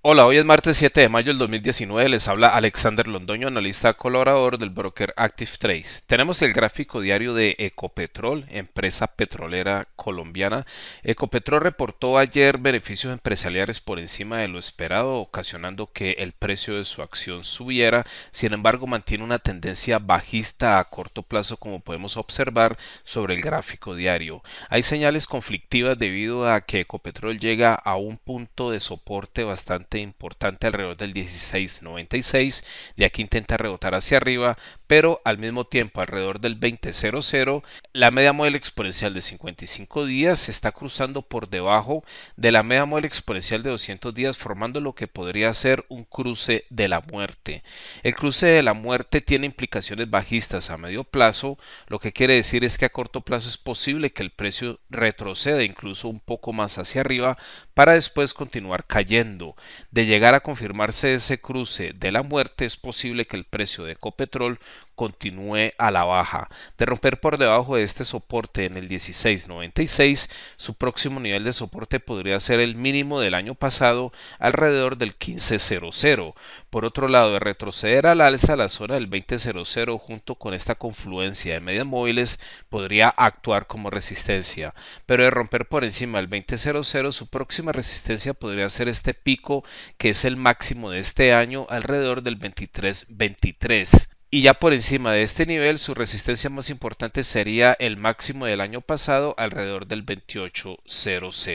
Hola, hoy es martes 7 de mayo del 2019. Les habla Alexander Londoño, analista colaborador del broker Active Trace. Tenemos el gráfico diario de Ecopetrol, empresa petrolera colombiana. Ecopetrol reportó ayer beneficios empresariales por encima de lo esperado, ocasionando que el precio de su acción subiera. Sin embargo, mantiene una tendencia bajista a corto plazo, como podemos observar sobre el gráfico diario. Hay señales conflictivas debido a que Ecopetrol llega a un punto de soporte bastante importante alrededor del 16.96. De aquí intenta rebotar hacia arriba pero al mismo tiempo alrededor del 20.00 la media móvil exponencial de 55 días se está cruzando por debajo de la media móvil exponencial de 200 días formando lo que podría ser un cruce de la muerte. El cruce de la muerte tiene implicaciones bajistas a medio plazo, lo que quiere decir es que a corto plazo es posible que el precio retroceda incluso un poco más hacia arriba para después continuar cayendo. De llegar a confirmarse ese cruce de la muerte es posible que el precio de Ecopetrol continúe a la baja. De romper por debajo de este soporte en el 1696, su próximo nivel de soporte podría ser el mínimo del año pasado alrededor del 1500. Por otro lado, de retroceder al alza a la zona del 2000 junto con esta confluencia de medias móviles podría actuar como resistencia, pero de romper por encima del 2000 su próxima resistencia podría ser este pico que es el máximo de este año alrededor del 2323. Y ya por encima de este nivel, su resistencia más importante sería el máximo del año pasado, alrededor del 2800.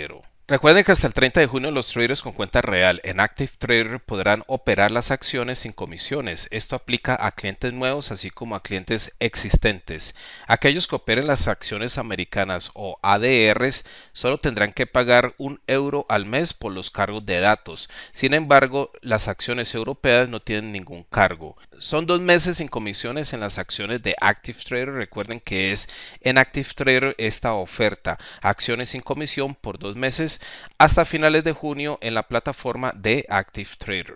Recuerden que hasta el 30 de junio los traders con cuenta real en Active Trader podrán operar las acciones sin comisiones. Esto aplica a clientes nuevos así como a clientes existentes. Aquellos que operen las acciones americanas o ADRs solo tendrán que pagar un euro al mes por los cargos de datos. Sin embargo, las acciones europeas no tienen ningún cargo. Son dos meses sin comisiones en las acciones de Active Trader. Recuerden que es en Active Trader esta oferta. Acciones sin comisión por dos meses hasta finales de junio en la plataforma de Active Trader.